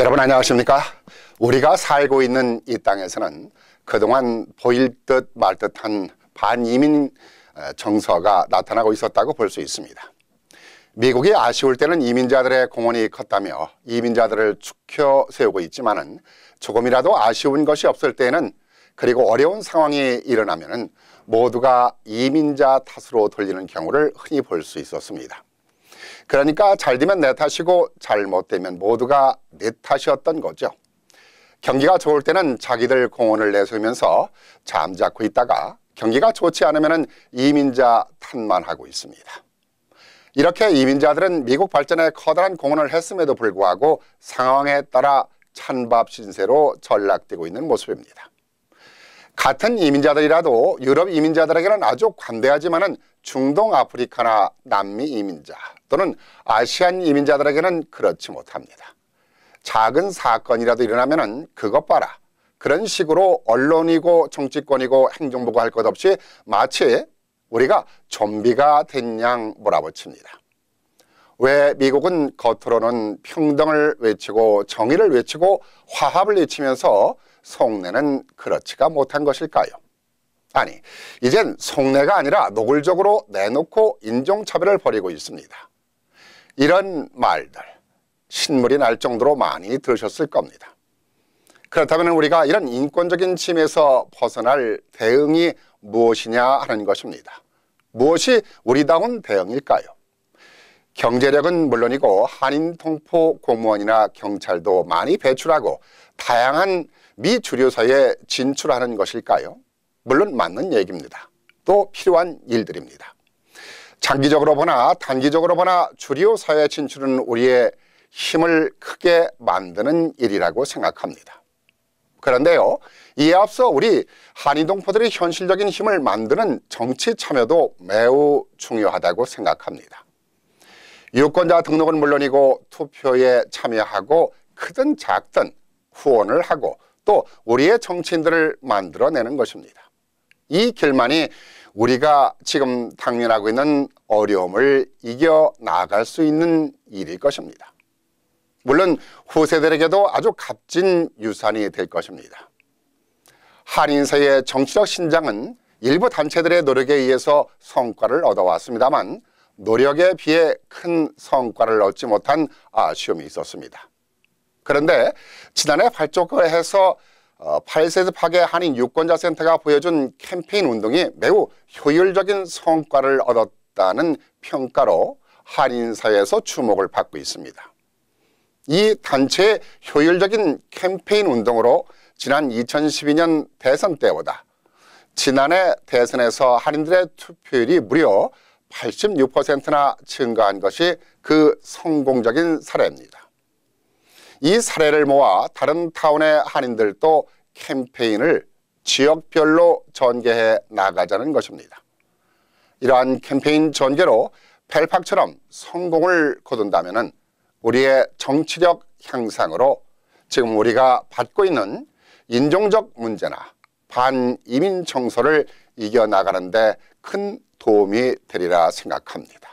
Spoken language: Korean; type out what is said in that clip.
여러분 안녕하십니까? 우리가 살고 있는 이 땅에서는 그동안 보일 듯 말 듯한 반이민 어, 정서가 나타나고 있었다고 볼 수 있습니다. 미국이 아쉬울 때는 이민자들의 공헌이 컸다며 이민자들을 축혀 세우고 있지만은 조금이라도 아쉬운 것이 없을 때에는 그리고 어려운 상황이 일어나면은 모두가 이민자 탓으로 돌리는 경우를 흔히 볼 수 있었습니다. 그러니까 잘 되면 내 탓이고 잘못되면 모두가 내 탓이었던 거죠. 경기가 좋을 때는 자기들 공헌을 내세우면서 잠자코 있다가 경기가 좋지 않으면 이민자 탓만 하고 있습니다. 이렇게 이민자들은 미국 발전에 커다란 공헌을 했음에도 불구하고 상황에 따라 찬밥 신세로 전락되고 있는 모습입니다. 같은 이민자들이라도 유럽 이민자들에게는 아주 관대하지만은 중동 아프리카나 남미 이민자 또는 아시안 이민자들에게는 그렇지 못합니다. 작은 사건이라도 일어나면은 그것 봐라. 그런 식으로 언론이고 정치권이고 행정부가 할 것 없이 마치 우리가 좀비가 된 양 몰아붙입니다. 왜 미국은 겉으로는 평등을 외치고 정의를 외치고 화합을 외치면서 속내는 그렇지가 못한 것일까요? 아니, 이젠 속내가 아니라 노골적으로 내놓고 인종차별을 벌이고 있습니다. 이런 말들, 신물이 날 정도로 많이 들으셨을 겁니다. 그렇다면 우리가 이런 인권적인 침에서 벗어날 대응이 무엇이냐 하는 것입니다. 무엇이 우리다운 대응일까요? 경제력은 물론이고 한인 통포 공무원이나 경찰도 많이 배출하고 다양한 미주류사에 진출하는 것일까요? 물론 맞는 얘기입니다. 또 필요한 일들입니다. 장기적으로 보나 단기적으로 보나 주류 사에 진출은 우리의 힘을 크게 만드는 일이라고 생각합니다. 그런데요, 이에 앞서 우리 한인동포들의 현실적인 힘을 만드는 정치 참여도 매우 중요하다고 생각합니다. 유권자 등록은 물론이고 투표에 참여하고 크든 작든 후원을 하고 또 우리의 정치인들을 만들어내는 것입니다. 이 길만이 우리가 지금 당면하고 있는 어려움을 이겨나갈 수 있는 일일 것입니다. 물론 후세들에게도 아주 값진 유산이 될 것입니다. 한인사의 정치적 신장은 일부 단체들의 노력에 의해서 성과를 얻어왔습니다만 노력에 비해 큰 성과를 얻지 못한 아쉬움이 있었습니다. 그런데 지난해 발족회해서 8세습 어, 파괴 한인 유권자센터가 보여준 캠페인 운동이 매우 효율적인 성과를 얻었다는 평가로 한인사회에서 주목을 받고 있습니다. 이 단체의 효율적인 캠페인 운동으로 지난 2012년 대선 때보다 지난해 대선에서 한인들의 투표율이 무려 86%나 증가한 것이 그 성공적인 사례입니다. 이 사례를 모아 다른 타운의 한인들도 캠페인을 지역별로 전개해 나가자는 것입니다. 이러한 캠페인 전개로 펠팍처럼 성공을 거둔다면 우리의 정치력 향상으로 지금 우리가 받고 있는 인종적 문제나 반이민 청소를 이겨나가는데 큰 도움이 되리라 생각합니다.